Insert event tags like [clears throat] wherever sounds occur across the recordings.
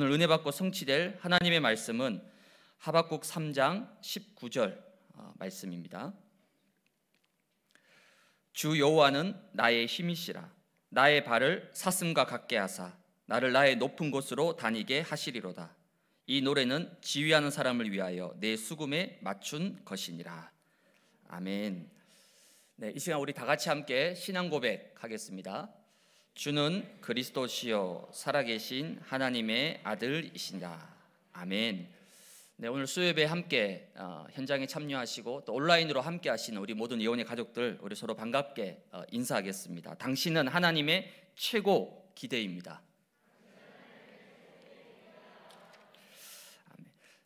오늘 은혜 받고 성취될 하나님의 말씀은 하박국 3장 19절 어, 말씀입니다. 주 여호와는 나의 힘이시라 나의 발을 사슴과 같게 하사 나를 나의 높은 곳으로 다니게 하시리로다. 이 노래는 지휘하는 사람을 위하여 내 수금에 맞춘 것이니라. 아멘. 네, 이 시간 우리 다 같이 함께 신앙 고백하겠습니다. 주는 그리스도시요 살아계신 하나님의 아들이신다. 아멘. 네, 오늘 수요예배 함께 어, 현장에 참여하시고 또 온라인으로 함께 하신 우리 모든 예원의 가족들 우리 서로 반갑게 어, 인사하겠습니다. 당신은 하나님의 최고 기대입니다.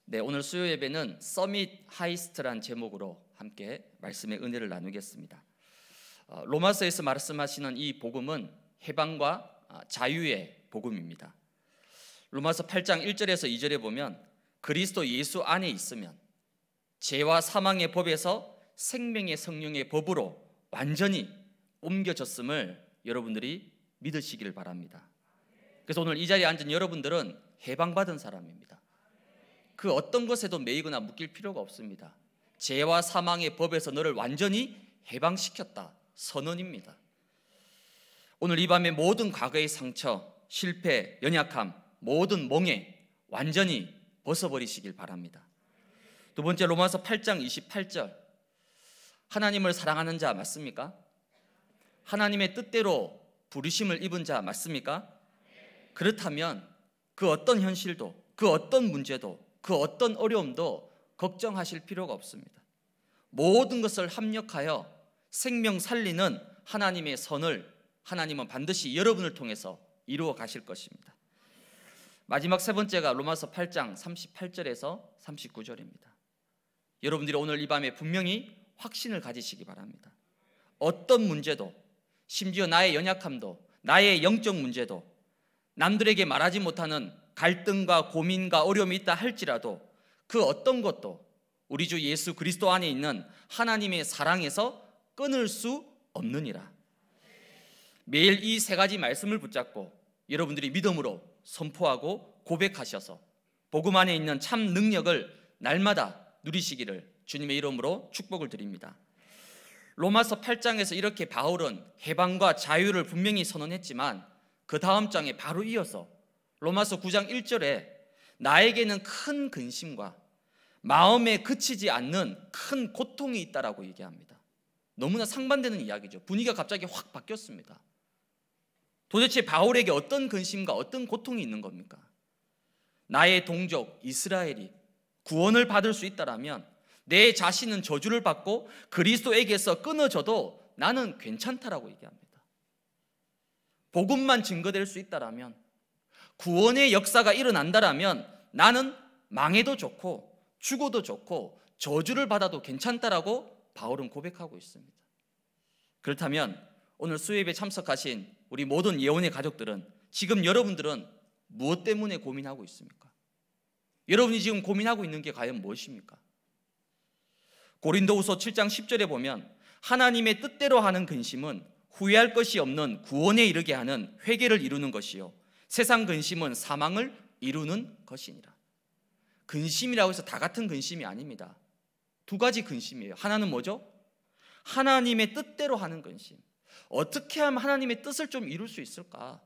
네, 오늘 수요예배는 서밋 하이스트란 제목으로 함께 말씀의 은혜를 나누겠습니다. 어, 로마서에서 말씀하시는 이 복음은 해방과 아, 자유의 복음입니다. 로마서 8장 1절에서 2절에 보면 그리스도 예수 안에 있으면 죄와 사망의 법에서 생명의 성령의 법으로 완전히 옮겨졌음을 여러분들이 믿으시길 바랍니다. 그래서 오늘 이 자리에 앉은 여러분들은 해방받은 사람입니다. 그 어떤 것에도 매이거나 묶일 필요가 없습니다. 죄와 사망의 법에서 너를 완전히 해방시켰다. 선언입니다. 오늘 이 밤에 모든 과거의 상처, 실패, 연약함, 모든 멍에 완전히 벗어버리시길 바랍니다. 두 번째 로마서 8장 28절. 하나님을 사랑하는 자 맞습니까? 하나님의 뜻대로 부르심을 입은 자 맞습니까? 그렇다면 그 어떤 현실도 그 어떤 문제도 그 어떤 어려움도 걱정하실 필요가 없습니다. 모든 것을 합력하여 생명 살리는 하나님의 선을 하나님은 반드시 여러분을 통해서 이루어 가실 것입니다. 마지막 세 번째가 로마서 8장 38절에서 39절입니다. 여러분들이 오늘 이 밤에 분명히 확신을 가지시기 바랍니다. 어떤 문제도 심지어 나의 연약함도 나의 영적 문제도 남들에게 말하지 못하는 갈등과 고민과 어려움이 있다 할지라도 그 어떤 것도 우리 주 예수 그리스도 안에 있는 하나님의 사랑에서 끊을 수 없느니라. 매일 이 세 가지 말씀을 붙잡고 여러분들이 믿음으로 선포하고 고백하셔서 복음 안에 있는 참 능력을 날마다 누리시기를 주님의 이름으로 축복을 드립니다. 로마서 8장에서 이렇게 바울은 해방과 자유를 분명히 선언했지만 그 다음 장에 바로 이어서 로마서 9장 1절에 나에게는 큰 근심과 마음에 그치지 않는 큰 고통이 있다라고 얘기합니다. 너무나 상반되는 이야기죠. 분위기가 갑자기 확 바뀌었습니다. 도대체 바울에게 어떤 근심과 어떤 고통이 있는 겁니까? 나의 동족 이스라엘이 구원을 받을 수 있다라면 내 자신은 저주를 받고 그리스도에게서 끊어져도 나는 괜찮다라고 얘기합니다. 복음만 증거될 수 있다라면 구원의 역사가 일어난다라면 나는 망해도 좋고 죽어도 좋고 저주를 받아도 괜찮다라고 바울은 고백하고 있습니다. 그렇다면 오늘 수입에 참석하신 우리 모든 예원의 가족들은 지금 여러분들은 무엇 때문에 고민하고 있습니까? 여러분이 지금 고민하고 있는 게 과연 무엇입니까? 고린도후서 7장 10절에 보면 하나님의 뜻대로 하는 근심은 후회할 것이 없는 구원에 이르게 하는 회개를 이루는 것이요 세상 근심은 사망을 이루는 것이니라. 근심이라고 해서 다 같은 근심이 아닙니다. 두 가지 근심이에요. 하나는 뭐죠? 하나님의 뜻대로 하는 근심. 어떻게 하면 하나님의 뜻을 좀 이룰 수 있을까?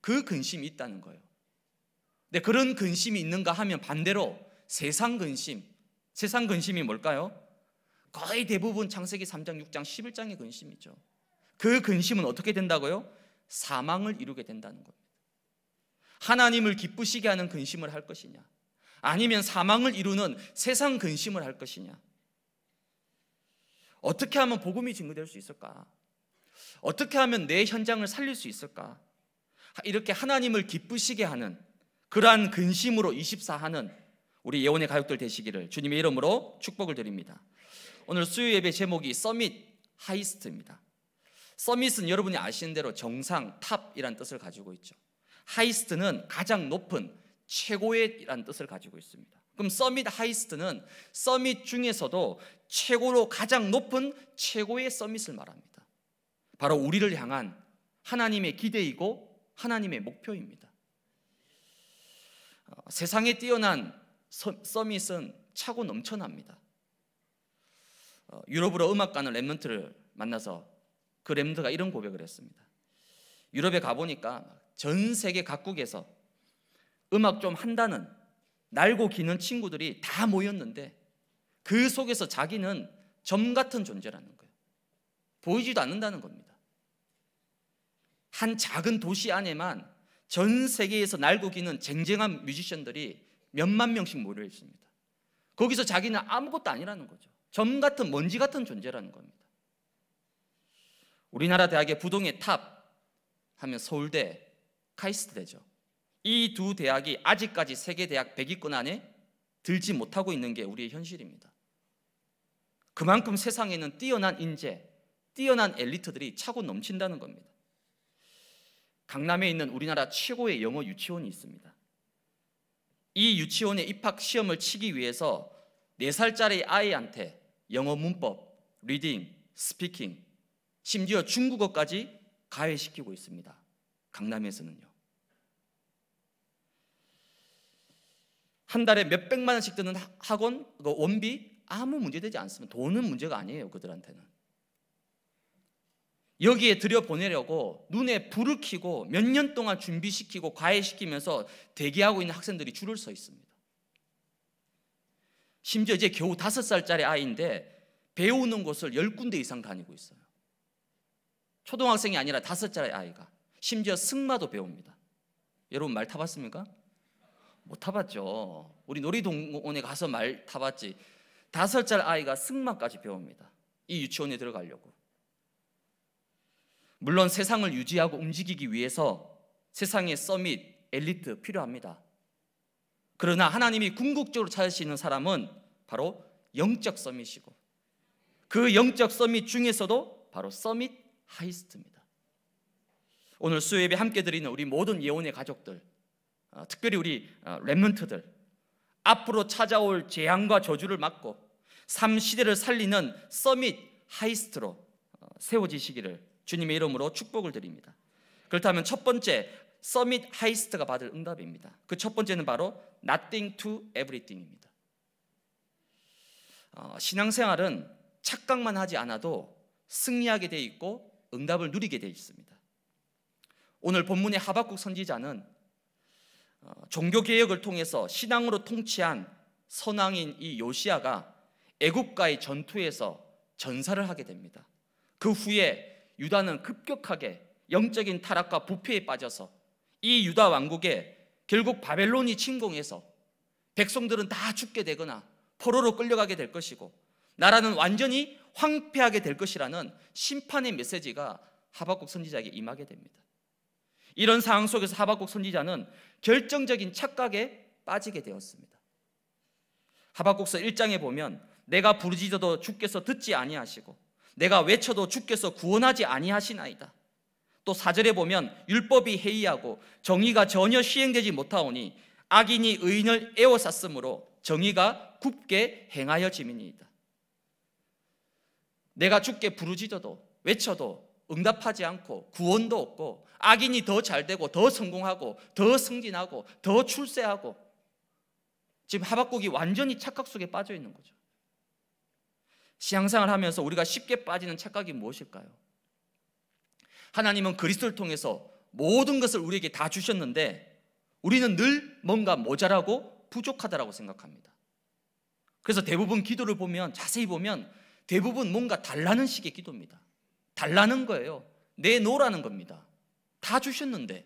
그 근심이 있다는 거예요. 근데 네, 그런 근심이 있는가 하면 반대로 세상 근심. 세상 근심이 뭘까요? 거의 대부분 창세기 3장, 6장, 11장의 근심이죠. 그 근심은 어떻게 된다고요? 사망을 이루게 된다는 겁니다. 하나님을 기쁘시게 하는 근심을 할 것이냐? 아니면 사망을 이루는 세상 근심을 할 것이냐? 어떻게 하면 복음이 증거될 수 있을까? 어떻게 하면 내 현장을 살릴 수 있을까? 이렇게 하나님을 기쁘시게 하는 그러한 근심으로 24하는 우리 예원의 가족들 되시기를 주님의 이름으로 축복을 드립니다. 오늘 수요 예배 제목이 서밋 하이스트입니다. 서밋은 여러분이 아시는 대로 정상, 탑이란 뜻을 가지고 있죠. 하이스트는 가장 높은, 최고의란 뜻을 가지고 있습니다. 그럼 서밋 하이스트는 서밋 중에서도 최고로 가장 높은 최고의 서밋을 말합니다. 바로 우리를 향한 하나님의 기대이고 하나님의 목표입니다. 어, 세상에 뛰어난 서밋은 차고 넘쳐납니다. 어, 유럽으로 음악가는 랩런트를 만나서 그 랩런트가 이런 고백을 했습니다. 유럽에 가보니까 전 세계 각국에서 음악 좀 한다는 날고 기는 친구들이 다 모였는데 그 속에서 자기는 점 같은 존재라는 거예요. 보이지도 않는다는 겁니다. 한 작은 도시 안에만 전 세계에서 날고기는 쟁쟁한 뮤지션들이 몇 만 명씩 모여 있습니다. 거기서 자기는 아무것도 아니라는 거죠. 점 같은 먼지 같은 존재라는 겁니다. 우리나라 대학의 부동의 탑 하면 서울대, 카이스트대죠. 이 두 대학이 아직까지 세계 대학 100위권 안에 들지 못하고 있는 게 우리의 현실입니다. 그만큼 세상에는 뛰어난 인재, 뛰어난 엘리트들이 차고 넘친다는 겁니다. 강남에 있는 우리나라 최고의 영어 유치원이 있습니다. 이 유치원의 입학 시험을 치기 위해서 4살짜리 아이한테 영어 문법, 리딩, 스피킹, 심지어 중국어까지 가해시키고 있습니다. 강남에서는요. 한 달에 몇 백만 원씩 드는 학원 그 원비 아무 문제 되지 않습니다. 돈은 문제가 아니에요 그들한테는. 여기에 들여보내려고 눈에 불을 켜고 몇 년 동안 준비시키고 과외시키면서 대기하고 있는 학생들이 줄을 서 있습니다. 심지어 이제 겨우 다섯 살짜리 아이인데 배우는 곳을 열 군데 이상 다니고 있어요. 초등학생이 아니라 다섯 살 아이가 심지어 승마도 배웁니다. 여러분 말 타봤습니까? 못 타봤죠. 우리 놀이동원에 가서 말 타봤지. 다섯 살 아이가 승마까지 배웁니다. 이 유치원에 들어가려고. 물론 세상을 유지하고 움직이기 위해서 세상의 서밋, 엘리트 필요합니다. 그러나 하나님이 궁극적으로 찾으시는 사람은 바로 영적 서밋이고 그 영적 서밋 중에서도 바로 서밋 하이스트입니다. 오늘 수요예배 함께 드리는 우리 모든 예원의 가족들 어, 특별히 우리 어, 랩런트들 앞으로 찾아올 재앙과 저주를 막고 3시대를 살리는 서밋 하이스트로 어, 세워지시기를 주님의 이름으로 축복을 드립니다. 그렇다면 첫 번째 서밋 하이스트가 받을 응답입니다. 그 첫 번째는 바로 nothing to everything입니다. 어, 신앙생활은 착각만 하지 않아도 승리하게 돼 있고 응답을 누리게 돼 있습니다. 오늘 본문의 하박국 선지자는 어, 종교 개혁을 통해서 신앙으로 통치한 선왕인 이 요시아가 애국과의 전투에서 전사를 하게 됩니다. 그 후에 유다는 급격하게 영적인 타락과 부패에 빠져서 이 유다 왕국에 결국 바벨론이 침공해서 백성들은 다 죽게 되거나 포로로 끌려가게 될 것이고 나라는 완전히 황폐하게 될 것이라는 심판의 메시지가 하박국 선지자에게 임하게 됩니다. 이런 상황 속에서 하박국 선지자는 결정적인 착각에 빠지게 되었습니다. 하박국서 1장에 보면 내가 부르짖어도 주께서 듣지 아니하시고 내가 외쳐도 주께서 구원하지 아니하시나이다. 또 4절에 보면 율법이 해이하고 정의가 전혀 시행되지 못하오니 악인이 의인을 애워쌌으므로 정의가 굽게 행하여 지민이다 내가 죽게 부르짖어도 외쳐도 응답하지 않고 구원도 없고 악인이 더 잘되고 더 성공하고 더 승진하고 더 출세하고 지금 하박국이 완전히 착각 속에 빠져 있는 거죠. 시향상을 하면서 우리가 쉽게 빠지는 착각이 무엇일까요? 하나님은 그리스도를 통해서 모든 것을 우리에게 다 주셨는데 우리는 늘 뭔가 모자라고 부족하다라고 생각합니다. 그래서 대부분 기도를 보면 자세히 보면 대부분 뭔가 달라는 식의 기도입니다. 달라는 거예요. 내놓으라는 겁니다. 다 주셨는데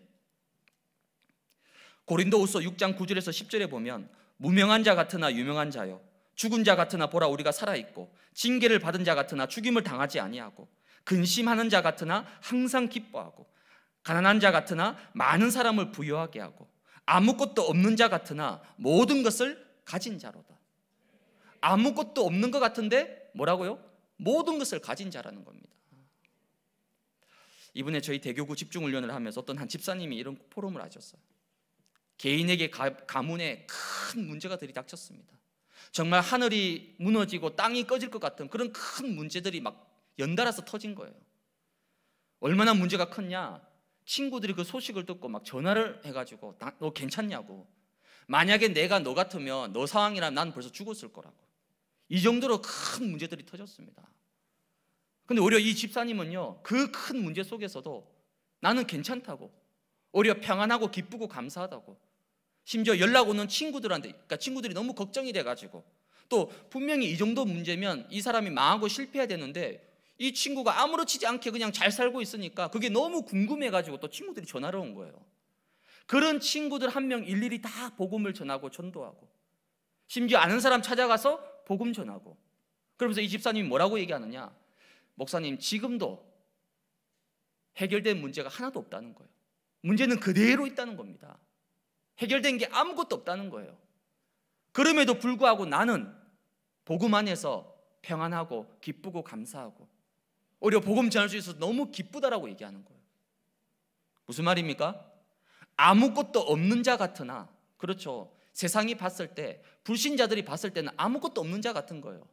고린도후서 6장 9절에서 10절에 보면 무명한 자 같으나 유명한 자요 죽은 자 같으나 보라 우리가 살아 있고 징계를 받은 자 같으나 죽임을 당하지 아니하고 근심하는 자 같으나 항상 기뻐하고 가난한 자 같으나 많은 사람을 부여하게 하고 아무것도 없는 자 같으나 모든 것을 가진 자로다. 아무것도 없는 것 같은데 뭐라고요? 모든 것을 가진 자라는 겁니다. 이번에 저희 대교구 집중훈련을 하면서 어떤 한 집사님이 이런 포럼을 하셨어요. 개인에게 가, 가문에 큰 문제가 들이닥쳤습니다. 정말 하늘이 무너지고 땅이 꺼질 것 같은 그런 큰 문제들이 막 연달아서 터진 거예요. 얼마나 문제가 컸냐? 친구들이 그 소식을 듣고 막 전화를 해가지고 너 괜찮냐고. 만약에 내가 너 같으면 너 상황이라면 난 벌써 죽었을 거라고. 이 정도로 큰 문제들이 터졌습니다. 근데 오히려 이 집사님은요, 그 큰 문제 속에서도 나는 괜찮다고. 오히려 평안하고 기쁘고 감사하다고. 심지어 연락 오는 친구들한테 그러니까 친구들이 너무 걱정이 돼 가지고 또 분명히 이 정도 문제면 이 사람이 망하고 실패해야 되는데 이 친구가 아무렇지 않게 그냥 잘 살고 있으니까 그게 너무 궁금해 가지고 또 친구들이 전화를 온 거예요. 그런 친구들 한 명 일일이 다 복음을 전하고 전도하고 심지어 아는 사람 찾아가서 복음 전하고 그러면서 이 집사님이 뭐라고 얘기하느냐? 목사님 지금도 해결된 문제가 하나도 없다는 거예요. 문제는 그대로 있다는 겁니다. 해결된 게 아무것도 없다는 거예요. 그럼에도 불구하고 나는 복음 안에서 평안하고 기쁘고 감사하고 오히려 복음 전할 수 있어서 너무 기쁘다라고 얘기하는 거예요. 무슨 말입니까? 아무것도 없는 자 같으나 그렇죠. 세상이 봤을 때 불신자들이 봤을 때는 아무것도 없는 자 같은 거예요.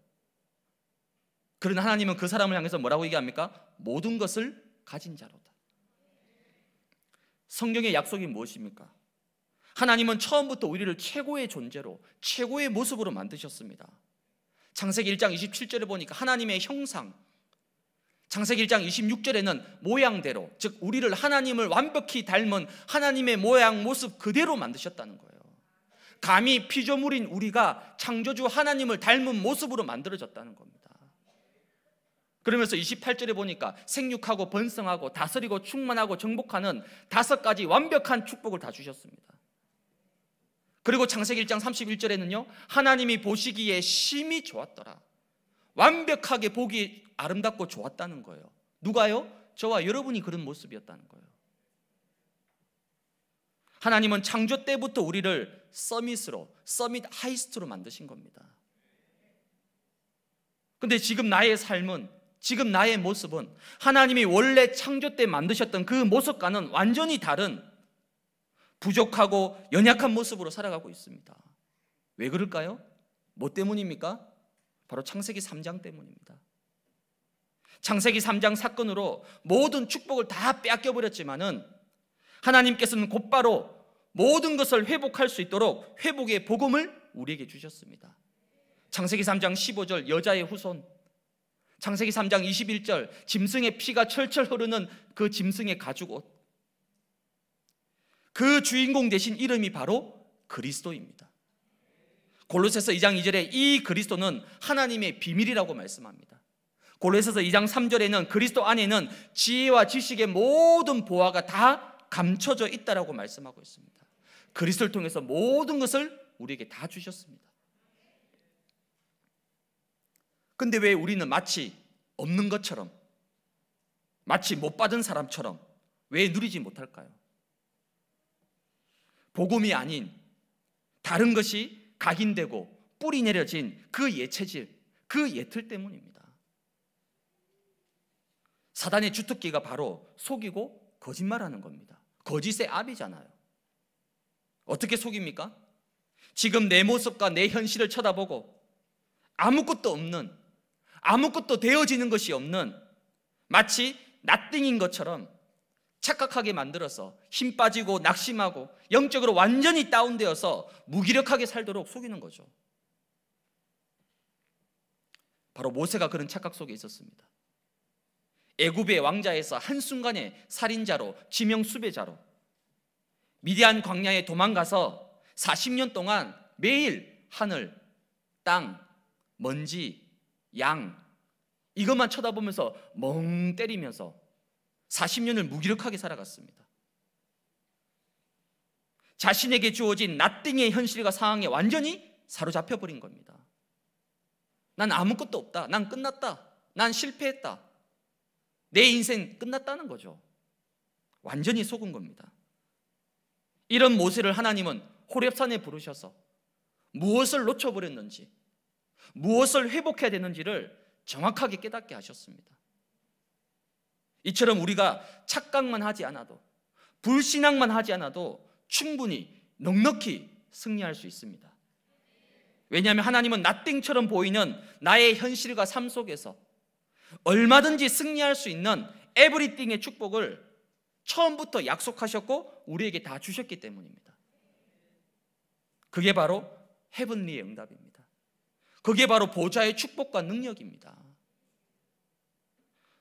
그러나 하나님은 그 사람을 향해서 뭐라고 얘기합니까? 모든 것을 가진 자로다. 성경의 약속이 무엇입니까? 하나님은 처음부터 우리를 최고의 존재로 최고의 모습으로 만드셨습니다. 창세기 1장 27절에 보니까 하나님의 형상 창세기 1장 26절에는 모양대로 즉 우리를 하나님을 완벽히 닮은 하나님의 모양 모습 그대로 만드셨다는 거예요. 감히 피조물인 우리가 창조주 하나님을 닮은 모습으로 만들어졌다는 겁니다. 그러면서 28절에 보니까 생육하고 번성하고 다스리고 충만하고 정복하는 다섯 가지 완벽한 축복을 다 주셨습니다. 그리고 창세기 1장 31절에는요. 하나님이 보시기에 심히 좋았더라. 완벽하게 보기 아름답고 좋았다는 거예요. 누가요? 저와 여러분이 그런 모습이었다는 거예요. 하나님은 창조 때부터 우리를 서밋으로, 서밋 하이스트로 만드신 겁니다. 근데 지금 나의 삶은, 지금 나의 모습은 하나님이 원래 창조 때 만드셨던 그 모습과는 완전히 다른 부족하고 연약한 모습으로 살아가고 있습니다. 왜 그럴까요? 뭐 때문입니까? 바로 창세기 3장 때문입니다. 창세기 3장 사건으로 모든 축복을 다 빼앗겨 버렸지만은 하나님께서는 곧바로 모든 것을 회복할 수 있도록 회복의 복음을 우리에게 주셨습니다. 창세기 3장 15절 여자의 후손 창세기 3장 21절 짐승의 피가 철철 흐르는 그 짐승의 가죽옷 그 주인공 대신 이름이 바로 그리스도입니다. 골로새서 2장 2절에 이 그리스도는 하나님의 비밀이라고 말씀합니다. 골로새서 2장 3절에는 그리스도 안에는 지혜와 지식의 모든 보화가 다 감춰져 있다라고 말씀하고 있습니다. 그리스도를 통해서 모든 것을 우리에게 다 주셨습니다. 근데 왜 우리는 마치 없는 것처럼 마치 못 받은 사람처럼 왜 누리지 못할까요? 복음이 아닌 다른 것이 각인되고 뿌리 내려진 그 예체질, 그 예틀 때문입니다. 사단의 주특기가 바로 속이고 거짓말하는 겁니다. 거짓의 압이잖아요. 어떻게 속입니까? 지금 내 모습과 내 현실을 쳐다보고 아무것도 없는, 아무것도 되어지는 것이 없는 마치 낫띵인 것처럼 착각하게 만들어서 힘 빠지고 낙심하고 영적으로 완전히 다운되어서 무기력하게 살도록 속이는 거죠. 바로 모세가 그런 착각 속에 있었습니다. 애굽의 왕자에서 한순간에 살인자로 지명 수배자로 미디안 광야에 도망가서 40년 동안 매일 하늘, 땅, 먼지, 양 이것만 쳐다보면서 멍 때리면서 40년을 무기력하게 살아갔습니다. 자신에게 주어진 나띵의 현실과 상황에 완전히 사로잡혀 버린 겁니다. 난 아무것도 없다. 난 끝났다. 난 실패했다. 내 인생 끝났다는 거죠. 완전히 속은 겁니다. 이런 모세를 하나님은 호렙산에 부르셔서 무엇을 놓쳐버렸는지, 무엇을 회복해야 되는지를 정확하게 깨닫게 하셨습니다. 이처럼 우리가 착각만 하지 않아도 불신앙만 하지 않아도 충분히 넉넉히 승리할 수 있습니다. 왜냐하면 하나님은 나띵처럼 보이는 나의 현실과 삶 속에서 얼마든지 승리할 수 있는 에브리띵의 축복을 처음부터 약속하셨고 우리에게 다 주셨기 때문입니다. 그게 바로 헤븐리의 응답입니다. 그게 바로 보좌의 축복과 능력입니다.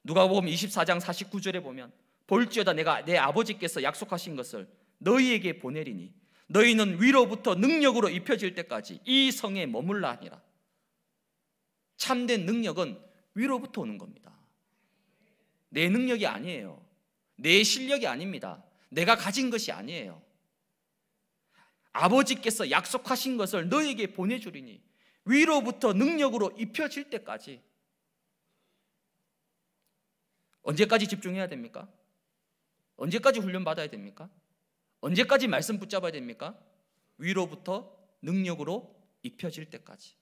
누가복음 24장 49절에 보면 볼지어다 내가 내 아버지께서 약속하신 것을 너희에게 보내리니 너희는 위로부터 능력으로 입혀질 때까지 이 성에 머물라 하니라. 참된 능력은 위로부터 오는 겁니다. 내 능력이 아니에요. 내 실력이 아닙니다. 내가 가진 것이 아니에요. 아버지께서 약속하신 것을 너에게 보내주리니 위로부터 능력으로 입혀질 때까지 언제까지 집중해야 됩니까? 언제까지 훈련받아야 됩니까? 언제까지 말씀 붙잡아야 됩니까? 위로부터 능력으로 입혀질 때까지.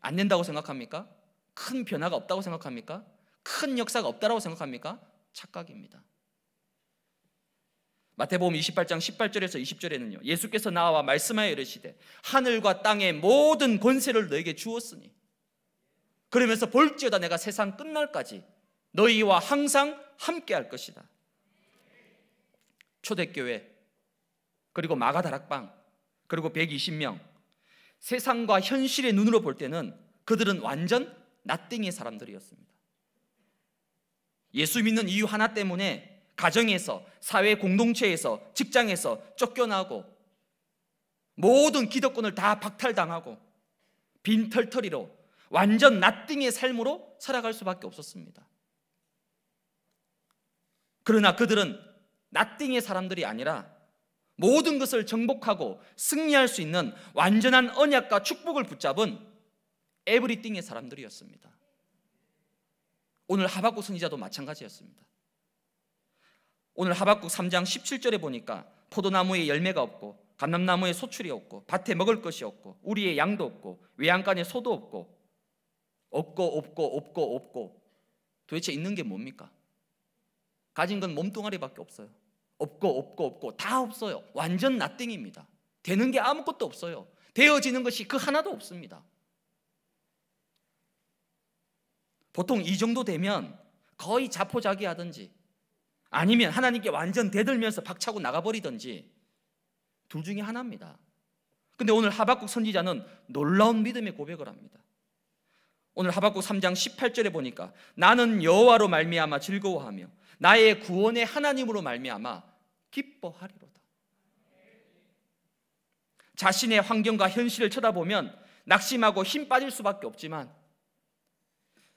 안 된다고 생각합니까? 큰 변화가 없다고 생각합니까? 큰 역사가 없다고 라 생각합니까? 착각입니다. 마태복음 28장 18절에서 20절에는요. 예수께서 나와 말씀하여 이르시되 하늘과 땅의 모든 권세를 너에게 주었으니 그러면서 볼지어다 내가 세상 끝날까지 너희와 항상 함께 할 것이다. 초대교회 그리고 마가다락방 그리고 120명 세상과 현실의 눈으로 볼 때는 그들은 완전 나땡이 사람들이었습니다. 예수 믿는 이유 하나 때문에 가정에서 사회 공동체에서 직장에서 쫓겨나고 모든 기득권을 다 박탈당하고 빈털터리로 완전 나띵의 삶으로 살아갈 수밖에 없었습니다. 그러나 그들은 나띵의 사람들이 아니라 모든 것을 정복하고 승리할 수 있는 완전한 언약과 축복을 붙잡은 에브리띵의 사람들이었습니다. 오늘 하박국 선지자도 마찬가지였습니다. 오늘 하박국 3장 17절에 보니까 포도나무에 열매가 없고 감람나무에 소출이 없고 밭에 먹을 것이 없고 우리의 양도 없고 외양간에 소도 없고 없고 없고 없고 없고 도대체 있는 게 뭡니까? 가진 건 몸뚱아리밖에 없어요. 없고 없고 없고 다 없어요. 완전 나띵입니다. 되는 게 아무것도 없어요. 되어지는 것이 그 하나도 없습니다. 보통 이 정도 되면 거의 자포자기하든지 아니면 하나님께 완전 대들면서 박차고 나가버리든지 둘 중에 하나입니다. 근데 오늘 하박국 선지자는 놀라운 믿음의 고백을 합니다. 오늘 하박국 3장 18절에 보니까 나는 여호와로 말미암아 즐거워하며 나의 구원의 하나님으로 말미암아 기뻐하리로다. 자신의 환경과 현실을 쳐다보면 낙심하고 힘 빠질 수밖에 없지만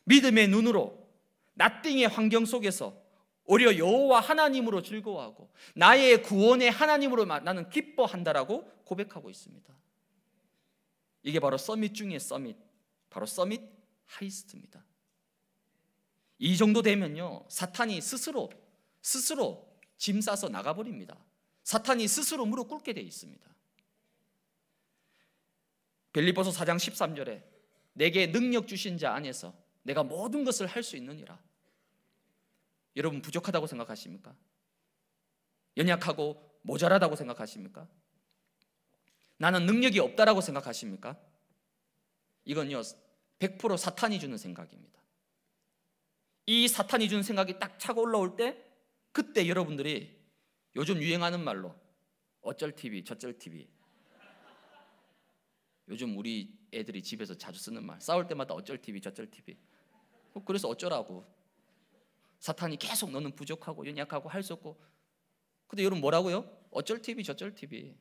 믿음의 눈으로 나띵의 환경 속에서 오히려 여호와 하나님으로 즐거워하고 나의 구원의 하나님으로 나는 기뻐한다라고 고백하고 있습니다. 이게 바로 서밋 중의 서밋, 바로 서밋 하이스트입니다. 이 정도 되면요. 사탄이 스스로 스스로 짐 싸서 나가 버립니다. 사탄이 스스로 무릎 꿇게 돼 있습니다. 벨리보서 4장 13절에 내게 능력 주신 자 안에서 내가 모든 것을 할 수 있느니라. 여러분 부족하다고 생각하십니까? 연약하고 모자라다고 생각하십니까? 나는 능력이 없다라고 생각하십니까? 이건요, 100% 사탄이 주는 생각입니다. 이 사탄이 준 생각이 딱 차고 올라올 때 그때 여러분들이 요즘 유행하는 말로 어쩔 TV, 저쩔 TV. 요즘 우리 애들이 집에서 자주 쓰는 말. 싸울 때마다 어쩔 TV, 저쩔 TV. 뭐 그래서 어쩌라고. 사탄이 계속 너는 부족하고 연약하고 할 수 없고. 근데 여러분 뭐라고요? 어쩔 TV, 저쩔 TV.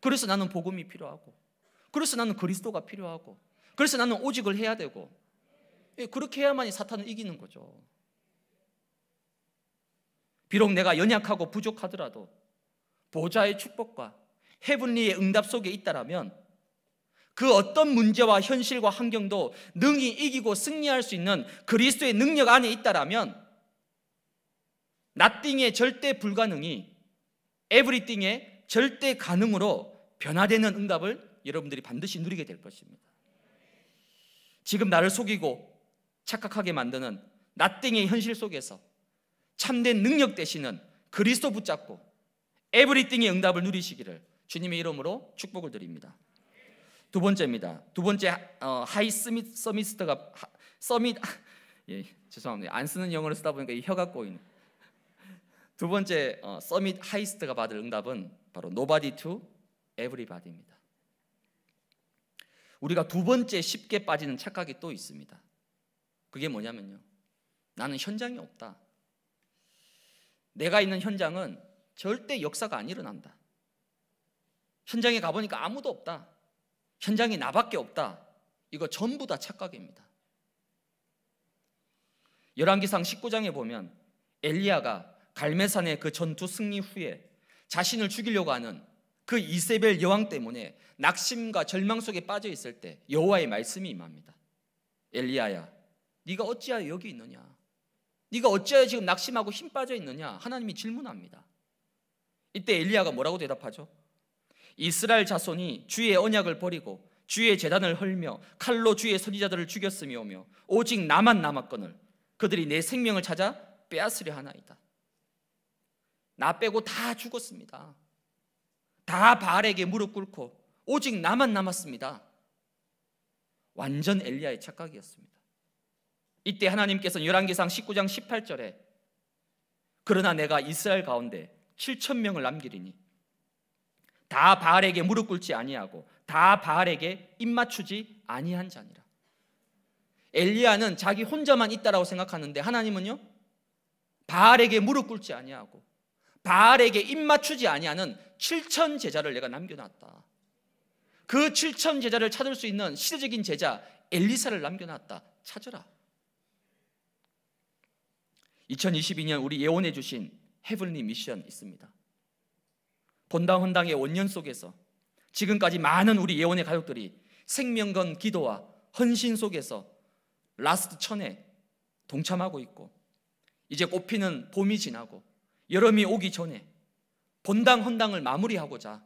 그래서 나는 복음이 필요하고. 그래서 나는 그리스도가 필요하고. 그래서 나는 오직을 해야 되고. 예, 그렇게 해야만이 사탄을 이기는 거죠. 비록 내가 연약하고 부족하더라도 보좌의 축복과 헤븐리의 응답 속에 있다라면 그 어떤 문제와 현실과 환경도 능히 이기고 승리할 수 있는 그리스도의 능력 안에 있다라면 나띵의 절대 불가능이 에브리띵의 절대 가능으로 변화되는 응답을 여러분들이 반드시 누리게 될 것입니다. 지금 나를 속이고 착각하게 만드는 나띵의 현실 속에서 참된 능력 되시는 그리스도 붙잡고 에브리띵의 응답을 누리시기를 주님의 이름으로 축복을 드립니다. 두 번째입니다. 두 번째 어, 하이 스밋 서미스트가 서밋 아, 예, 죄송합니다. 안 쓰는 영어를 쓰다 보니까 혀가 꼬이네. 두 번째 어, 서밋 하이스트가 받을 응답은 바로 nobody to e 입니다 우리가 두 번째 쉽게 빠지는 착각이 또 있습니다. 그게 뭐냐면요. 나는 현장이 없다. 내가 있는 현장은 절대 역사가 안 일어난다. 현장에 가보니까 아무도 없다. 현장이 나밖에 없다. 이거 전부 다 착각입니다. 열왕기상 19장에 보면 엘리야가 갈매산의 그 전투 승리 후에 자신을 죽이려고 하는 그 이세벨 여왕 때문에 낙심과 절망 속에 빠져 있을 때 여호와의 말씀이 임합니다. 엘리야야 네가 어찌하여 여기 있느냐? 네가 어찌하여 지금 낙심하고 힘 빠져 있느냐? 하나님이 질문합니다. 이때 엘리야가 뭐라고 대답하죠? 이스라엘 자손이 주의 언약을 버리고 주의 재단을 헐며 칼로 주의 선지자들을 죽였으며 오며 오직 나만 남았거늘 그들이 내 생명을 찾아 빼앗으려 하나이다. 나 빼고 다 죽었습니다. 다 바알에게 무릎 꿇고 오직 나만 남았습니다. 완전 엘리야의 착각이었습니다. 이때 하나님께서는 열왕기상 19장 18절에 그러나 내가 이스라엘 가운데 7천 명을 남기리니 다 바알에게 무릎 꿇지 아니하고 다 바알에게 입 맞추지 아니한 자니라. 엘리야는 자기 혼자만 있다라고 생각하는데 하나님은요 바알에게 무릎 꿇지 아니하고 바알에게 입 맞추지 아니하는 7천 제자를 내가 남겨놨다. 그 7천 제자를 찾을 수 있는 시대적인 제자 엘리사를 남겨놨다. 찾으라. 2022년 우리 예언해 주신 헤블리 미션 있습니다. 본당 헌당의 원년 속에서 지금까지 많은 우리 예언의 가족들이 생명건 기도와 헌신 속에서 라스트 천에 동참하고 있고 이제 꽃피는 봄이 지나고 여름이 오기 전에 본당 헌당을 마무리하고자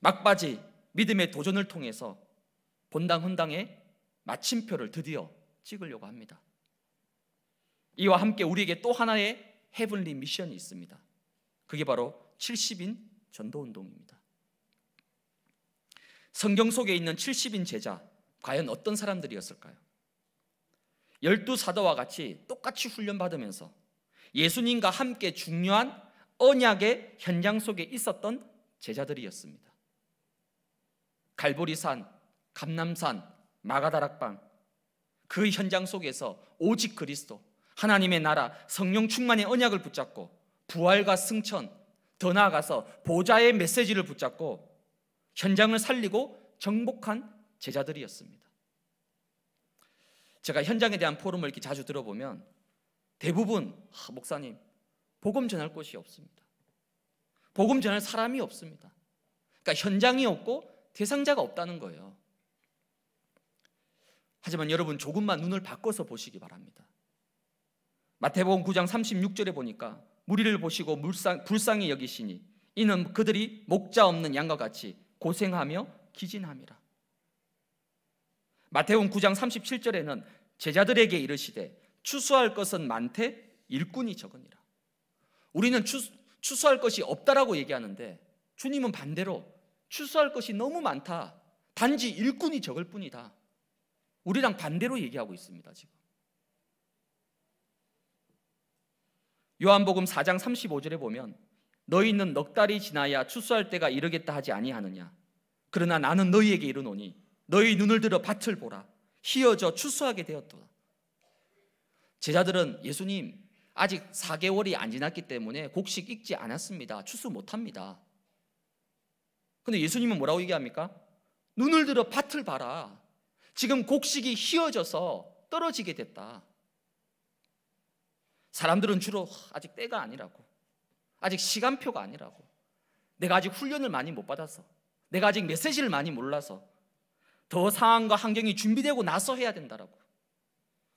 막바지 믿음의 도전을 통해서 본당 헌당의 마침표를 드디어 찍으려고 합니다. 이와 함께 우리에게 또 하나의 헤븐리 미션이 있습니다. 그게 바로 70인 전도 운동입니다. 성경 속에 있는 70인 제자 과연 어떤 사람들이었을까요? 열두 사도와 같이 똑같이 훈련받으면서 예수님과 함께 중요한 언약의 현장 속에 있었던 제자들이었습니다. 갈보리산, 감남산, 마가다락방 그 현장 속에서 오직 그리스도 하나님의 나라, 성령 충만의 언약을 붙잡고 부활과 승천, 더 나아가서 보좌의 메시지를 붙잡고 현장을 살리고 정복한 제자들이었습니다. 제가 현장에 대한 포럼을 이렇게 자주 들어보면 대부분 아, 목사님 복음 전할 곳이 없습니다. 복음 전할 사람이 없습니다. 그러니까 현장이 없고 대상자가 없다는 거예요. 하지만 여러분 조금만 눈을 바꿔서 보시기 바랍니다. 마태복음 9장 36절에 보니까 무리를 보시고 물상, 불쌍히 여기시니 이는 그들이 목자 없는 양과 같이 고생하며 기진함이라. 마태복음 9장 37절에는 제자들에게 이르시되 추수할 것은 많되 일꾼이 적으니라. 우리는 추, 추수할 것이 없다라고 얘기하는데 주님은 반대로 추수할 것이 너무 많다. 단지 일꾼이 적을 뿐이다. 우리랑 반대로 얘기하고 있습니다, 지금. 요한복음 4장 35절에 보면 너희는 넉 달이 지나야 추수할 때가 이르겠다 하지 아니하느냐 그러나 나는 너희에게 이르노니 너희 눈을 들어 밭을 보라 희어져 추수하게 되었도다 제자들은 예수님 아직 4개월이 안 지났기 때문에 곡식 익지 않았습니다 추수 못합니다 근데 예수님은 뭐라고 얘기합니까? 눈을 들어 밭을 봐라 지금 곡식이 희어져서 떨어지게 됐다 사람들은 주로 아직 때가 아니라고. 아직 시간표가 아니라고. 내가 아직 훈련을 많이 못 받아서. 내가 아직 메시지를 많이 몰라서. 더 상황과 환경이 준비되고 나서 해야 된다라고.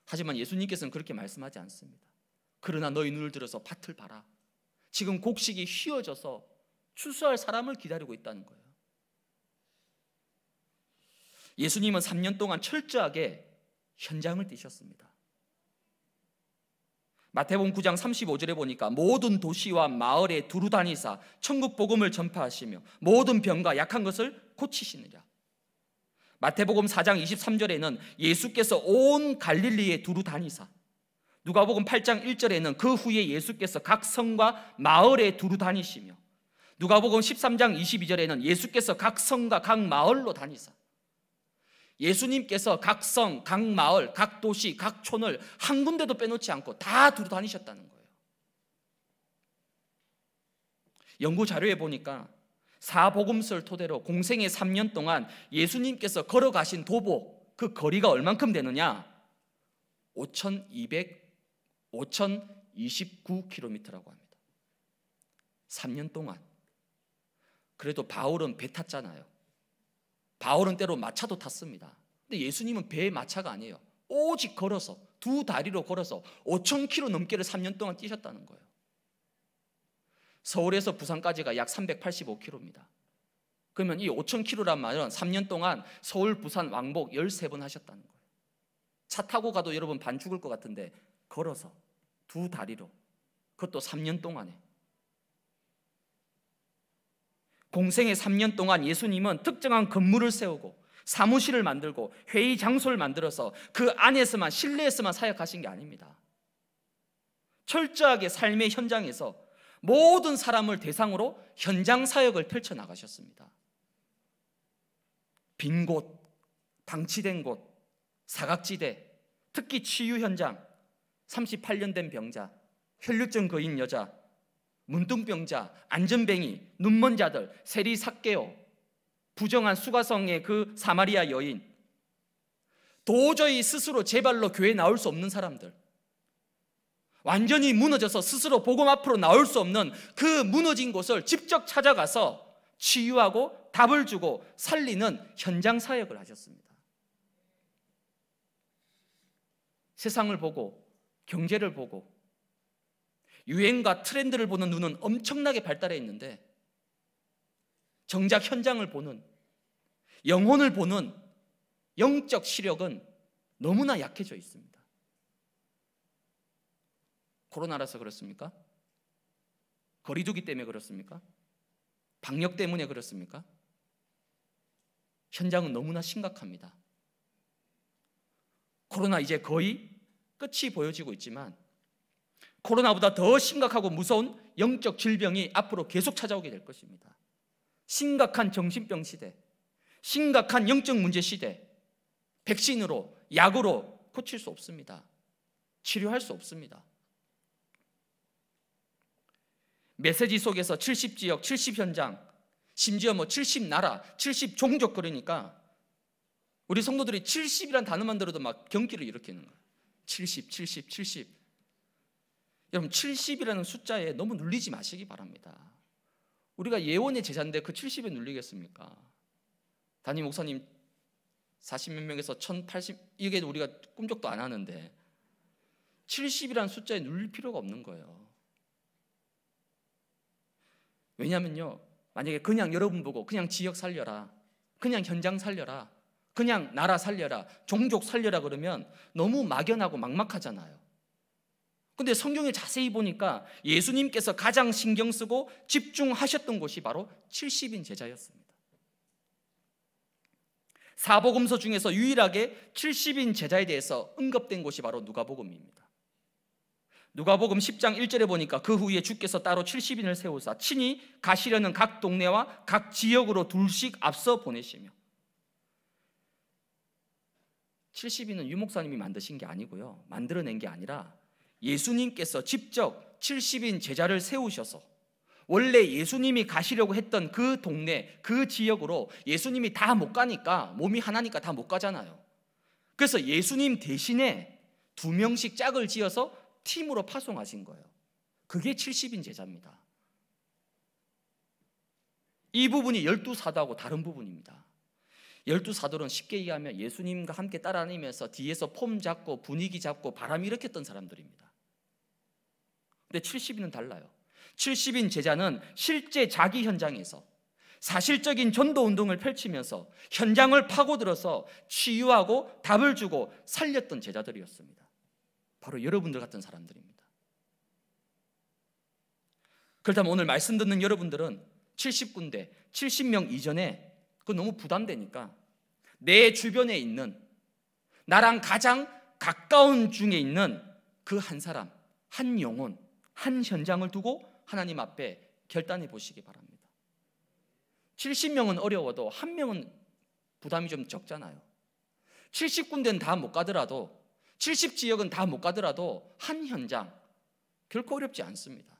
하지만 예수님께서는 그렇게 말씀하지 않습니다. 그러나 너희 눈을 들어서 밭을 봐라. 지금 곡식이 휘어져서 추수할 사람을 기다리고 있다는 거예요. 예수님은 3년 동안 철저하게 현장을 뛰셨습니다. 마태복음 9장 35절에 보니까 모든 도시와 마을에 두루 다니사 천국 복음을 전파하시며 모든 병과 약한 것을 고치시느라. 마태복음 4장 23절에는 예수께서 온 갈릴리에 두루 다니사 누가복음 8장 1절에는 그 후에 예수께서 각 성과 마을에 두루 다니시며 누가복음 13장 22절에는 예수께서 각 성과 각 마을로 다니사 예수님께서 각 성, 각 마을, 각 도시, 각 촌을 한 군데도 빼놓지 않고 다 두루 다니셨다는 거예요. 연구 자료에 보니까 사복음서를 토대로 공생의 3년 동안 예수님께서 걸어가신 도보 그 거리가 얼만큼 되느냐? 5,200 5,029km라고 합니다. 3년 동안. 그래도 바울은 배 탔잖아요. 바울은 때로 마차도 탔습니다. 근데 예수님은 배의 마차가 아니에요. 오직 걸어서 두 다리로 걸어서 5천 킬로 넘게를 3년 동안 뛰셨다는 거예요. 서울에서 부산까지가 약 385km입니다. 그러면 이 5천 킬로란 말은 3년 동안 서울 부산 왕복 13번 하셨다는 거예요. 차 타고 가도 여러분 반 죽을 것 같은데 걸어서 두 다리로 그것도 3년 동안에 공생의 3년 동안 예수님은 특정한 건물을 세우고 사무실을 만들고 회의 장소를 만들어서 그 안에서만 실내에서만 사역하신 게 아닙니다. 철저하게 삶의 현장에서 모든 사람을 대상으로 현장 사역을 펼쳐 나가셨습니다. 빈 곳, 방치된 곳, 사각지대, 특히 치유 현장, 38년 된 병자, 혈류증 거인 여자, 문둥병자, 안전뱅이, 눈먼 자들, 세리 삭개요, 부정한 수가성의 그 사마리아 여인, 도저히 스스로 제 발로 교회에 나올 수 없는 사람들, 완전히 무너져서 스스로 복음 앞으로 나올 수 없는 그 무너진 곳을 직접 찾아가서 치유하고 답을 주고 살리는 현장 사역을 하셨습니다. 세상을 보고 경제를 보고 유행과 트렌드를 보는 눈은 엄청나게 발달해 있는데 정작 현장을 보는 영혼을 보는 영적 시력은 너무나 약해져 있습니다. 코로나라서 그렇습니까? 거리두기 때문에 그렇습니까? 방역 때문에 그렇습니까? 현장은 너무나 심각합니다. 코로나 이제 거의 끝이 보여지고 있지만 코로나보다 더 심각하고 무서운 영적 질병이 앞으로 계속 찾아오게 될 것입니다. 심각한 정신병 시대, 심각한 영적 문제 시대, 백신으로, 약으로 고칠 수 없습니다. 치료할 수 없습니다. 메시지 속에서 70지역, 70현장, 심지어 뭐 70나라, 70종족 그러니까 우리 성도들이 70이란 단어만 들어도 막 경기를 일으키는 거예요. 70, 70, 70. 여러분 70이라는 숫자에 너무 눌리지 마시기 바랍니다. 우리가 예원의 제자인데 그 70에 눌리겠습니까? 담임 목사님 40몇 명에서 1080 이게 우리가 꿈쩍도 안 하는데 70이라는 숫자에 눌릴 필요가 없는 거예요. 왜냐면요. 만약에 그냥 여러분 보고 그냥 지역 살려라. 그냥 현장 살려라. 그냥 나라 살려라. 종족 살려라 그러면 너무 막연하고 막막하잖아요. 근데 성경에 자세히 보니까 예수님께서 가장 신경 쓰고 집중하셨던 곳이 바로 70인 제자였습니다. 사복음서 중에서 유일하게 70인 제자에 대해서 언급된 곳이 바로 누가복음입니다. 누가복음 10장 1절에 보니까 그 후에 주께서 따로 70인을 세우사 친히 가시려는 각 동네와 각 지역으로 둘씩 앞서 보내시며 70인은 유목사님이 만드신 게 아니고요. 만들어낸 게 아니라 예수님께서 직접 70인 제자를 세우셔서 원래 예수님이 가시려고 했던 그 동네, 그 지역으로 예수님이 다 못 가니까 몸이 하나니까 다 못 가잖아요. 그래서 예수님 대신에 두 명씩 짝을 지어서 팀으로 파송하신 거예요. 그게 70인 제자입니다. 이 부분이 1 2 사도하고 다른 부분입니다. 열두 사도는 쉽게 이해하면 예수님과 함께 따라다니면서 뒤에서 폼 잡고 분위기 잡고 바람 일으켰던 사람들입니다. 근데 70인은 달라요. 70인 제자는 실제 자기 현장에서 사실적인 전도 운동을 펼치면서 현장을 파고들어서 치유하고 답을 주고 살렸던 제자들이었습니다. 바로 여러분들 같은 사람들입니다. 그렇다면 오늘 말씀 듣는 여러분들은 70군데, 70명 이전에 그건 너무 부담되니까 내 주변에 있는 나랑 가장 가까운 중에 있는 그 한 사람, 한 영혼, 한 현장을 두고 하나님 앞에 결단해 보시기 바랍니다. 70명은 어려워도 한 명은 부담이 좀 적잖아요. 70군데는 다 못 가더라도 70지역은 다 못 가더라도 한 현장 결코 어렵지 않습니다.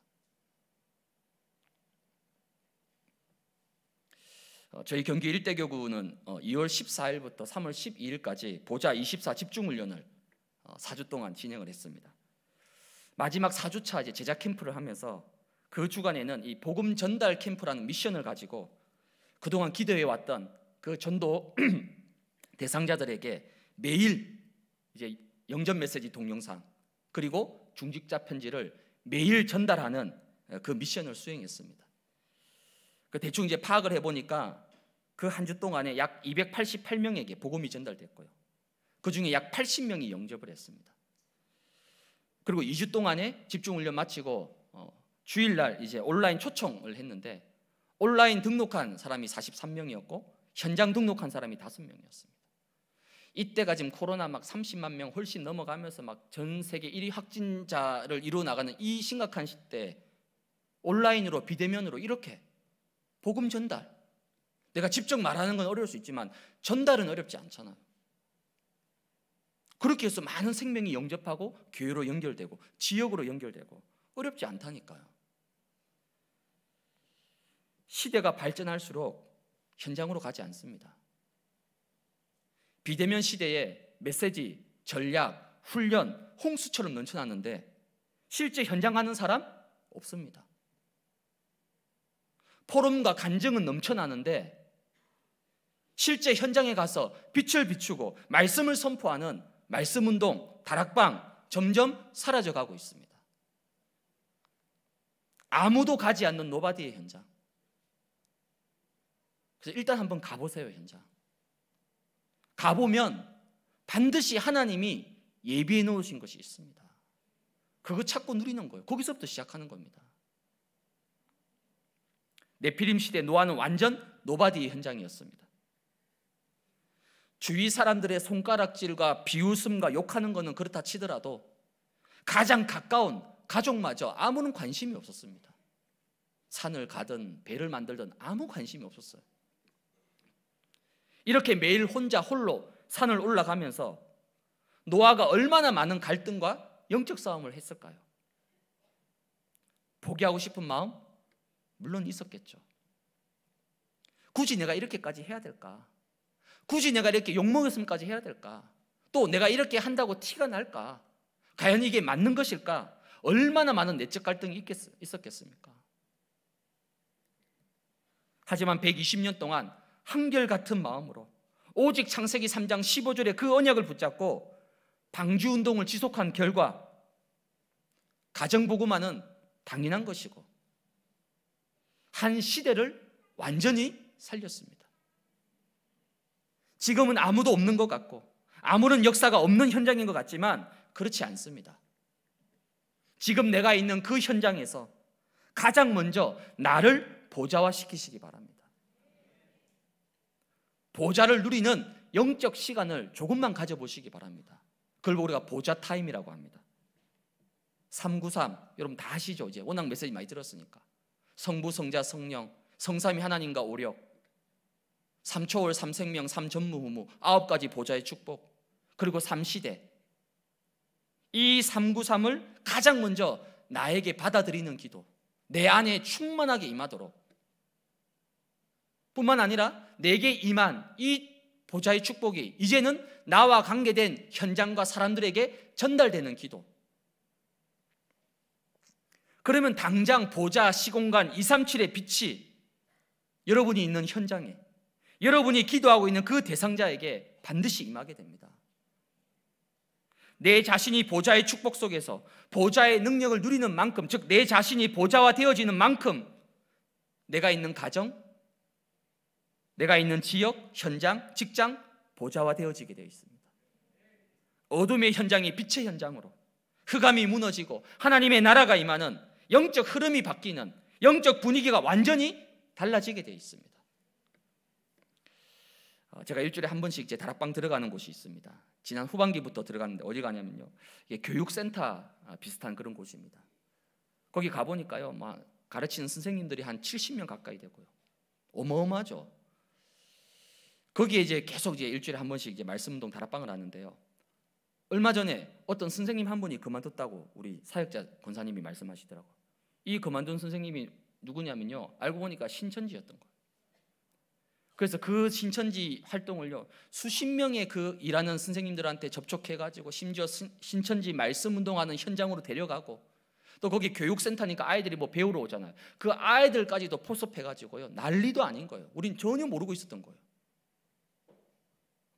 어, 저희 경기 일대교구는 2월 어, 14일부터 3월 12일까지 보자 24 집중 훈련을 4주 어, 동안 진행을 했습니다. 마지막 4주차 이제 제작 캠프를 하면서 그 주간에는 이 복음 전달 캠프라는 미션을 가지고 그동안 기대해 왔던 그 전도 [clears throat] 대상자들에게 매일 이제 영전 메시지 동영상 그리고 중직자 편지를 매일 전달하는 그 미션을 수행했습니다. 그 대충 이제 파악을 해보니까 그한주 동안에 약 288명에게 복음이 전달됐고요. 그 중에 약 80명이 영접을 했습니다. 그리고 2주 동안에 집중훈련 마치고 어, 주일날 이제 온라인 초청을 했는데 온라인 등록한 사람이 43명이었고 현장 등록한 사람이 5명이었습니다. 이때가 지금 코로나 막 30만 명 훨씬 넘어가면서 막 전 세계 1위 확진자를 이루어 나가는 이 심각한 시대에 온라인으로 비대면으로 이렇게 복음 전달 내가 직접 말하는 건 어려울 수 있지만 전달은 어렵지 않잖아요. 그렇게 해서 많은 생명이 영접하고 교회로 연결되고 지역으로 연결되고 어렵지 않다니까요. 시대가 발전할수록 현장으로 가지 않습니다. 비대면 시대에 메시지, 전략, 훈련, 홍수처럼 넘쳐났는데 실제 현장 가는 사람 없습니다. 포럼과 간증은 넘쳐나는데 실제 현장에 가서 빛을 비추고 말씀을 선포하는 말씀 운동, 다락방 점점 사라져 가고 있습니다. 아무도 가지 않는 노바디의 현장. 그래서 일단 한번 가보세요, 현장. 가보면 반드시 하나님이 예비해 놓으신 것이 있습니다. 그거 찾고 누리는 거예요. 거기서부터 시작하는 겁니다. 네피림 시대 노아는 완전 노바디의 현장이었습니다. 주위 사람들의 손가락질과 비웃음과 욕하는 것은 그렇다 치더라도 가장 가까운 가족마저 아무런 관심이 없었습니다. 산을 가든 배를 만들든 아무 관심이 없었어요. 이렇게 매일 혼자 홀로 산을 올라가면서 노아가 얼마나 많은 갈등과 영적 싸움을 했을까요? 포기하고 싶은 마음 물론 있었겠죠. 굳이 내가 이렇게까지 해야 될까? 굳이 내가 이렇게 욕먹었음까지 해야 될까? 또 내가 이렇게 한다고 티가 날까? 과연 이게 맞는 것일까? 얼마나 많은 내적 갈등이 있겠, 있었겠습니까? 하지만 120년 동안 한결같은 마음으로 오직 창세기 3장 15절의 그 언약을 붙잡고 방주 운동을 지속한 결과 가정 보고만은 당연한 것이고 한 시대를 완전히 살렸습니다. 지금은 아무도 없는 것 같고 아무런 역사가 없는 현장인 것 같지만 그렇지 않습니다. 지금 내가 있는 그 현장에서 가장 먼저 나를 보좌화 시키시기 바랍니다. 보좌를 누리는 영적 시간을 조금만 가져보시기 바랍니다. 그걸 우리가 보좌 타임이라고 합니다. 393 여러분 다 아시죠? 이제 워낙 메시지 많이 들었으니까 성부, 성자, 성령, 성삼위 하나님과 오력 삼초월, 삼생명, 삼전무후무 아홉 가지 보좌의 축복 그리고 삼시대 이 393을 가장 먼저 나에게 받아들이는 기도 내 안에 충만하게 임하도록 뿐만 아니라 내게 임한 이 보좌의 축복이 이제는 나와 관계된 현장과 사람들에게 전달되는 기도 그러면 당장 보좌 시공간 237의 빛이 여러분이 있는 현장에 여러분이 기도하고 있는 그 대상자에게 반드시 임하게 됩니다. 내 자신이 보좌의 축복 속에서 보좌의 능력을 누리는 만큼, 즉, 내 자신이 보좌화 되어지는 만큼 내가 있는 가정, 내가 있는 지역, 현장, 직장, 보좌화 되어지게 되어 있습니다. 어둠의 현장이 빛의 현장으로 흑암이 무너지고 하나님의 나라가 임하는 영적 흐름이 바뀌는 영적 분위기가 완전히 달라지게 되어 있습니다. 어, 제가 일주일에 한 번씩 이제 다락방 들어가는 곳이 있습니다. 지난 후반기부터 들어갔는데 어디 가냐면요. 이게 교육센터 아, 비슷한 그런 곳입니다. 거기 가보니까요. 막 뭐 가르치는 선생님들이 한 70명 가까이 되고요. 어마어마하죠. 거기에 이제 계속 이제 일주일에 한 번씩 이제 말씀동 다락방을 하는데요. 얼마 전에 어떤 선생님 한 분이 그만뒀다고 우리 사역자 권사님이 말씀하시더라고이 그만둔 선생님이 누구냐면요. 알고 보니까 신천지였던 거. 그래서 그 신천지 활동을요 수십 명의 그 일하는 선생님들한테 접촉해가지고 심지어 신천지 말씀 운동하는 현장으로 데려가고 또 거기 교육센터니까 아이들이 뭐 배우러 오잖아요. 그 아이들까지도 포섭해가지고요 난리도 아닌 거예요. 우린 전혀 모르고 있었던 거예요.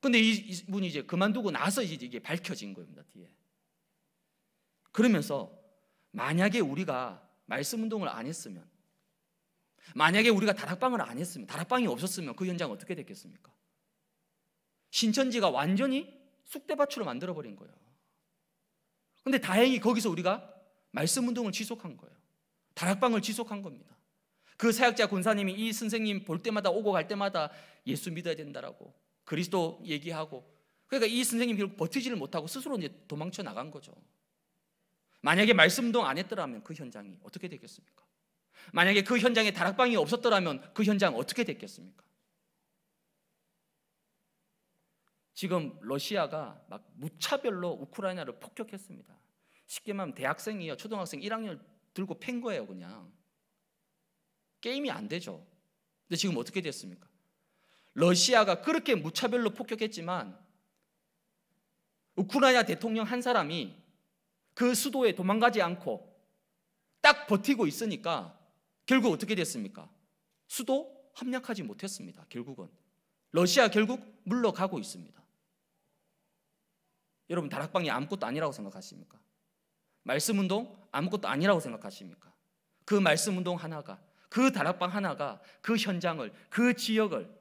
근데 이분이 이제 그만두고 나서 이제 이게 밝혀진 겁니다 뒤에. 그러면서 만약에 우리가 말씀 운동을 안 했으면 만약에 우리가 다락방을 안 했으면 다락방이 없었으면 그 현장 어떻게 됐겠습니까? 신천지가 완전히 쑥대밭으로 만들어 버린 거예요. 근데 다행히 거기서 우리가 말씀 운동을 지속한 거예요. 다락방을 지속한 겁니다. 그 사역자 권사님이 이 선생님 볼 때마다 오고 갈 때마다 예수 믿어야 된다라고 그리스도 얘기하고 그러니까 이선생님 결국 버티지를 못하고 스스로 이제 도망쳐 나간 거죠. 만약에 말씀 운동 안 했더라면 그 현장이 어떻게 됐겠습니까? 만약에 그 현장에 다락방이 없었더라면 그 현장 어떻게 됐겠습니까? 지금 러시아가 막 무차별로 우크라이나를 폭격했습니다. 쉽게 말하면 대학생이요, 초등학생 1학년 들고 팬 거예요, 그냥. 게임이 안 되죠. 근데 지금 어떻게 됐습니까? 러시아가 그렇게 무차별로 폭격했지만 우크라이나 대통령 한 사람이 그 수도에 도망가지 않고 딱 버티고 있으니까 결국 어떻게 됐습니까? 수도 합력하지 못했습니다. 결국은 러시아 결국 물러가고 있습니다. 여러분 다락방이 아무것도 아니라고 생각하십니까? 말씀 운동 아무것도 아니라고 생각하십니까? 그 말씀 운동 하나가 그 다락방 하나가 그 현장을 그 지역을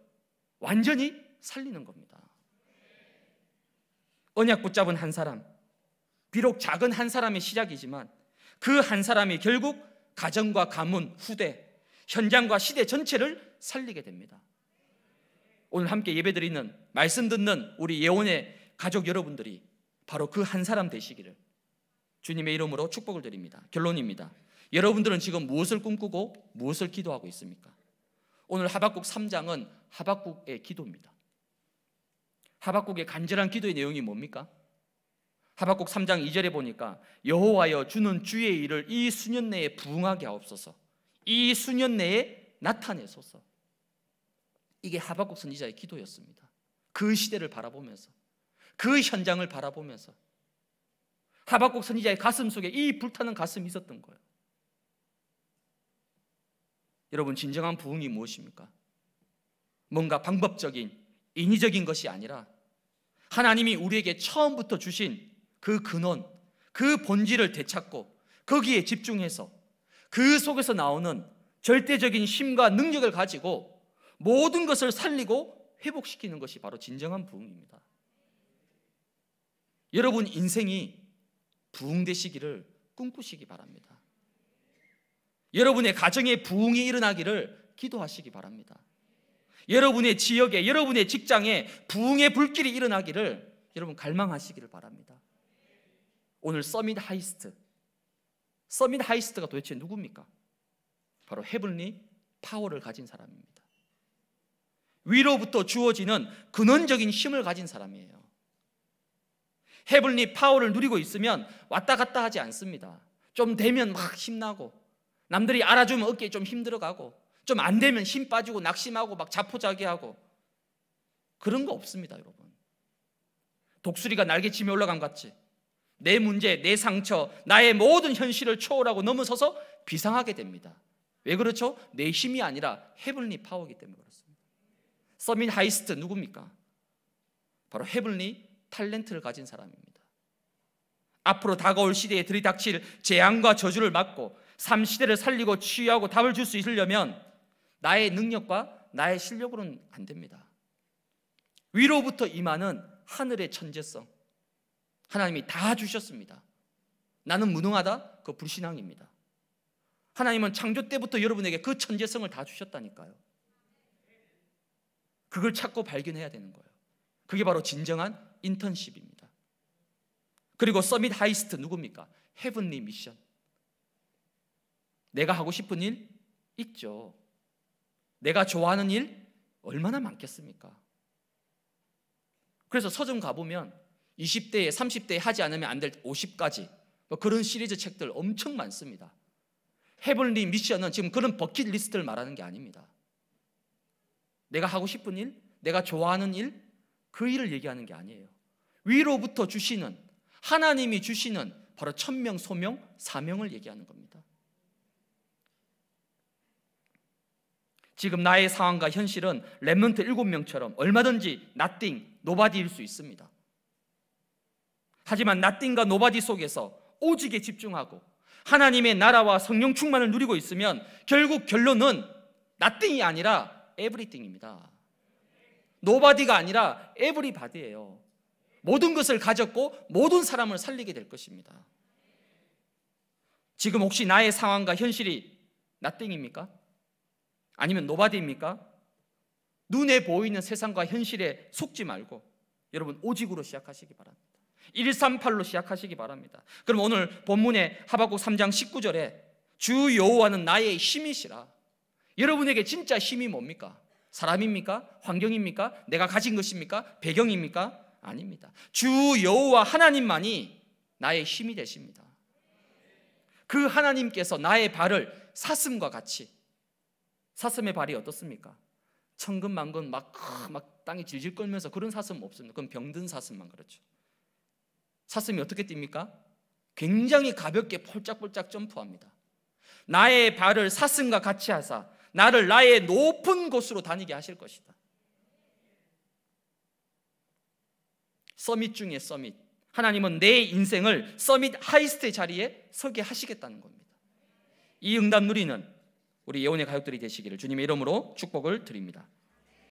완전히 살리는 겁니다. 언약 붙잡은 한 사람 비록 작은 한 사람의 시작이지만 그 한 사람이 결국 가정과 가문, 후대, 현장과 시대 전체를 살리게 됩니다. 오늘 함께 예배드리는 말씀 듣는 우리 예원의 가족 여러분들이 바로 그 한 사람 되시기를 주님의 이름으로 축복을 드립니다. 결론입니다. 여러분들은 지금 무엇을 꿈꾸고 무엇을 기도하고 있습니까? 오늘 하박국 3장은 하박국의 기도입니다. 하박국의 간절한 기도의 내용이 뭡니까? 하박국 3장 2절에 보니까 여호와여 주는 주의 일을 이 수년 내에 부응하게 하옵소서. 이 수년 내에 나타내소서. 이게 하박국 선지자의 기도였습니다. 그 시대를 바라보면서 그 현장을 바라보면서 하박국 선지자의 가슴 속에 이 불타는 가슴이 있었던 거예요. 여러분 진정한 부흥이 무엇입니까? 뭔가 방법적인 인위적인 것이 아니라 하나님이 우리에게 처음부터 주신 그 근원, 그 본질을 되찾고 거기에 집중해서 그 속에서 나오는 절대적인 힘과 능력을 가지고 모든 것을 살리고 회복시키는 것이 바로 진정한 부흥입니다. 여러분 인생이 부흥되시기를 꿈꾸시기 바랍니다. 여러분의 가정에 부흥이 일어나기를 기도하시기 바랍니다. 여러분의 지역에, 여러분의 직장에 부흥의 불길이 일어나기를 여러분 갈망하시기를 바랍니다. 오늘 서밋 하이스트. 서밋 하이스트가 도대체 누굽니까? 바로 헤븐리 파워를 가진 사람입니다. 위로부터 주어지는 근원적인 힘을 가진 사람이에요. 헤븐리 파워를 누리고 있으면 왔다 갔다 하지 않습니다. 좀 되면 막 힘나고 남들이 알아주면 어깨에 좀 힘들어가고 좀 안 되면 힘 빠지고 낙심하고 막 자포자기하고 그런 거 없습니다, 여러분. 독수리가 날개 치며 올라감 같이 내 문제, 내 상처, 나의 모든 현실을 초월하고 넘어서서 비상하게 됩니다. 왜 그렇죠? 내 힘이 아니라 헤블리 파워기 때문에 그렇습니다. 서민 하이스트 누굽니까? 바로 헤블리 탤런트를 가진 사람입니다. 앞으로 다가올 시대에 들이닥칠 재앙과 저주를 막고 삼시대를 살리고 치유하고 답을 줄 수 있으려면 나의 능력과 나의 실력으로는 안 됩니다. 위로부터 임하는 하늘의 천재성, 하나님이 다 주셨습니다. 나는 무능하다? 그 불신앙입니다. 하나님은 창조 때부터 여러분에게 그 천재성을 다 주셨다니까요. 그걸 찾고 발견해야 되는 거예요. 그게 바로 진정한 인턴십입니다. 그리고 서밋 하이스트 누굽니까? 헤븐리 미션. 내가 하고 싶은 일 있죠. 내가 좋아하는 일 얼마나 많겠습니까? 그래서 서점 가보면 20대에 30대에 하지 않으면 안 될 50까지 뭐 그런 시리즈 책들 엄청 많습니다. 헤븐리 미션은 지금 그런 버킷리스트를 말하는 게 아닙니다. 내가 하고 싶은 일, 내가 좋아하는 일, 그 일을 얘기하는 게 아니에요. 위로부터 주시는 하나님이 주시는 바로 천명, 소명, 사명을 얘기하는 겁니다. 지금 나의 상황과 현실은 랩넌트 7명처럼 얼마든지 nothing, nobody일 수 있습니다. 하지만 나띵과 노바디 속에서 오직에 집중하고 하나님의 나라와 성령 충만을 누리고 있으면 결국 결론은 나띵이 아니라 에브리띵입니다. 노바디가 아니라 에브리바디예요. 모든 것을 가졌고 모든 사람을 살리게 될 것입니다. 지금 혹시 나의 상황과 현실이 나띵입니까? 아니면 노바디입니까? 눈에 보이는 세상과 현실에 속지 말고 여러분 오직으로 시작하시기 바랍니다. 138로 시작하시기 바랍니다. 그럼 오늘 본문의 하박국 3장 19절에 주 여호와는 나의 힘이시라. 여러분에게 진짜 힘이 뭡니까? 사람입니까? 환경입니까? 내가 가진 것입니까? 배경입니까? 아닙니다. 주 여호와 하나님만이 나의 힘이 되십니다. 그 하나님께서 나의 발을 사슴과 같이 사슴의 발이 어떻습니까? 천근만근 막막 땅이 질질 끌면서 그런 사슴 없습니다. 그건 병든 사슴만 그렇죠. 사슴이 어떻게 뜁니까? 굉장히 가볍게 폴짝폴짝 점프합니다. 나의 발을 사슴과 같이 하사 나를 나의 높은 곳으로 다니게 하실 것이다. 서밋 중에 서밋. 하나님은 내 인생을 서밋 하이스트의 자리에 서게 하시겠다는 겁니다. 이 응답 누리는 우리 예원의 가족들이 되시기를 주님의 이름으로 축복을 드립니다.